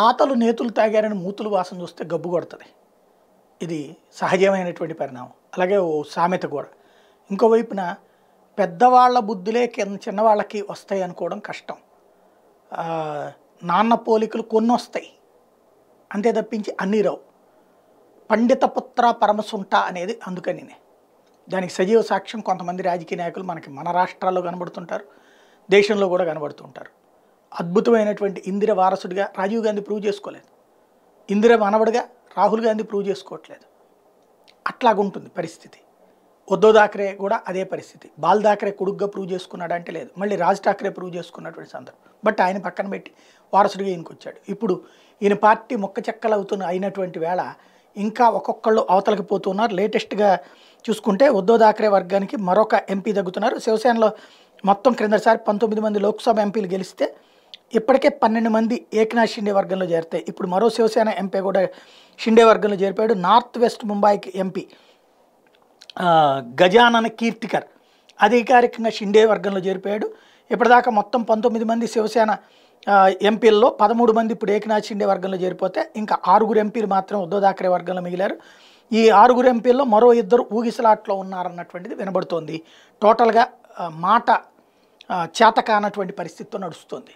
తాతలు నేతులు తాగారని మూతులు వాసన చూస్తే గబ్బు కొడుతుంది ఇది సహజమైనటువంటి పరిణామం అలాగే ఓ సామెత కూడా ఇంకోవైపున పెద్దవాళ్ళ బుద్ధులే కింద చిన్నవాళ్ళకి వస్తాయి అనుకోవడం కష్టం నాన్న పోలికలు కొన్ని వస్తాయి అంతే తప్పించి అన్ని రావు పండిత పుత్ర పరమసుంట అనేది అందుకని దానికి సజీవ సాక్ష్యం కొంతమంది రాజకీయ నాయకులు మనకి మన రాష్ట్రాల్లో కనబడుతుంటారు దేశంలో కూడా కనబడుతుంటారు అద్భుతమైనటువంటి ఇందిర వారసుడిగా రాజీవ్ గాంధీ ప్రూవ్ చేసుకోలేదు ఇందిర మనవడిగా రాహుల్ గాంధీ ప్రూవ్ చేసుకోవట్లేదు అట్లాగుంటుంది పరిస్థితి ఉద్దవ్ థాకరే కూడా అదే పరిస్థితి బాల్ థాకరే కొడుగ్గా ప్రూవ్ చేసుకున్నాడు అంటే లేదు మళ్ళీ రాజ్ ఠాకరే ప్రూవ్ చేసుకున్నటువంటి సందర్భం బట్ ఆయన పక్కన పెట్టి వారసుడిగా ఈయనకు వచ్చాడు ఇప్పుడు ఈయన పార్టీ మొక్క చెక్కలు అవుతున్న అయినటువంటి వేళ ఇంకా ఒక్కొక్కళ్ళు అవతలకి పోతున్నారు లేటెస్ట్గా చూసుకుంటే ఉద్దవ్ థాకరే వర్గానికి మరొక ఎంపీ తగ్గుతున్నారు శివసేనలో మొత్తం క్రిందసారి పంతొమ్మిది మంది లోక్సభ ఎంపీలు గెలిస్తే ఇప్పటికే పన్నెండు మంది ఏకనాథ్ షిండే వర్గంలో చేరితే ఇప్పుడు మరో శివసేన ఎంపీ కూడా షిండే వర్గంలో చేరిపోయాడు నార్త్ వెస్ట్ ముంబైకి ఎంపీ గజానన కీర్తికర్ అధికారికంగా షిండే వర్గంలో చేరిపోయాడు ఇప్పటిదాకా మొత్తం పంతొమ్మిది మంది శివసేన ఎంపీల్లో పదమూడు మంది ఇప్పుడు ఏకనాథ్ షిండే వర్గంలో చేరిపోతే ఇంకా ఆరుగురు ఎంపీలు మాత్రం ఉద్దవ్ థాకరే వర్గంలో మిగిలారు ఈ ఆరుగురు ఎంపీల్లో మరో ఇద్దరు ఊగిసలాట్లో ఉన్నారన్నటువంటిది వినబడుతోంది టోటల్గా మాట చేత కానటువంటి పరిస్థితితో నడుస్తుంది